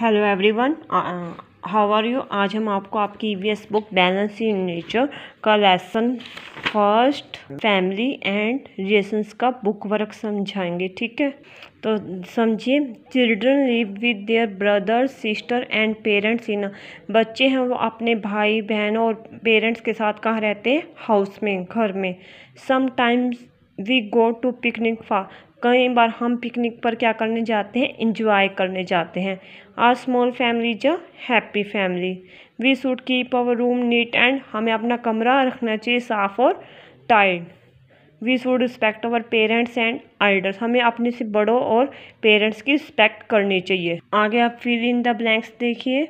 Hello everyone how are you आज हम आपको आपकी EVS book balance in nature का lesson first family and relations का बुक वर्क समझाएंगे ठीक है तो समझिए children live with their brother sister and parents in बच्चे हैं वो अपने भाई बहन और पेरेंट्स के साथ कहाँ रहते हैं हाउस में घर में sometimes we go to picnic फा कई बार हम पिकनिक पर क्या करने जाते हैं इंजॉय करने जाते हैं a small family is happy family we should keep our room neat and हमें अपना कमरा रखना चाहिए साफ़ और tidy we should respect our parents and elders हमें अपने से बड़ों और पेरेंट्स की रिस्पेक्ट करनी चाहिए आगे आप फिल इन द ब्लैंक्स देखिए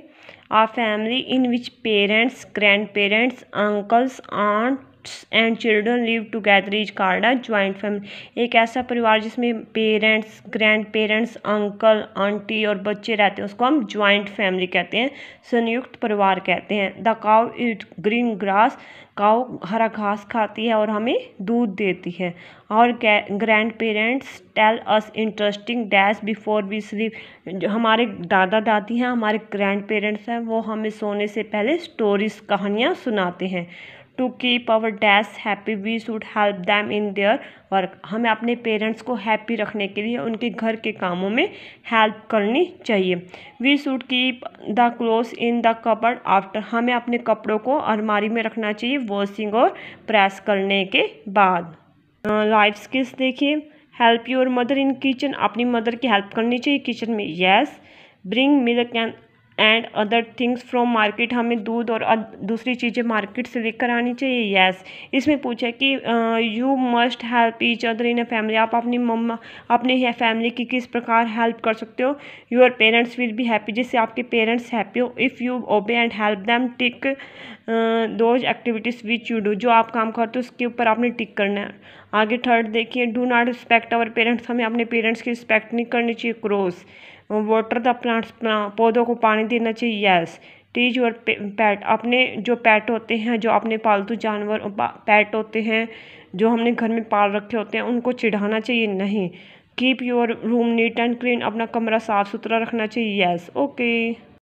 a family in which parents grandparents uncles aunt parents and children live together is called a joint family एक ऐसा परिवार जिसमें parents grandparents uncle aunty और बच्चे रहते हैं उसको हम ज्वाइंट फैमिली कहते हैं संयुक्त परिवार कहते हैं the cow eats green grass cow हरा घास खाती है और हमें दूध देती है और grandparents tell us interesting dash before we sleep हमारे दादा दादी हैं हमारे ग्रैंड पेरेंट्स हैं वो हमें सोने से पहले स्टोरीज कहानियाँ सुनाते हैं to keep our dash happy we should help them in their work हमें अपने पेरेंट्स को हैप्पी रखने के लिए उनके घर के कामों में हेल्प करनी चाहिए we should keep the cloth in the कपड़ आफ्टर हमें अपने कपड़ों को अलमारी में रखना चाहिए वॉशिंग और प्रेस करने के बाद लाइफ स्किल्स देखिए help your mother in kitchen अपनी मदर की हेल्प करनी चाहिए किचन में yes bring milk and and other things from market हमें दूध और दूसरी चीज़ें मार्केट से लेकर आनी चाहिए यस yes. इसमें पूछा कि you must help each other in a family आप अपनी मम्मा अपने फैमिली की किस प्रकार हेल्प कर सकते हो योर पेरेंट्स विल भी हैप्पी जिससे आपके पेरेंट्स हैप्पी हो if you obey and help them tick those activities which you do जो आप काम करते हो उसके ऊपर आपने टिक करना है आगे थर्ड देखिए do not respect our parents हमें अपने पेरेंट्स की रिस्पेक्ट नहीं करनी चाहिए क्रोस वाटर द प्लांट्स पौधों को पानी देना चाहिए यस टीज और पैट अपने जो पैट होते हैं जो अपने पालतू जानवर पैट होते हैं जो हमने घर में पाल रखे होते हैं उनको चिढ़ाना चाहिए नहीं keep your room neat and clean अपना कमरा साफ़ सुथरा रखना चाहिए यस ओके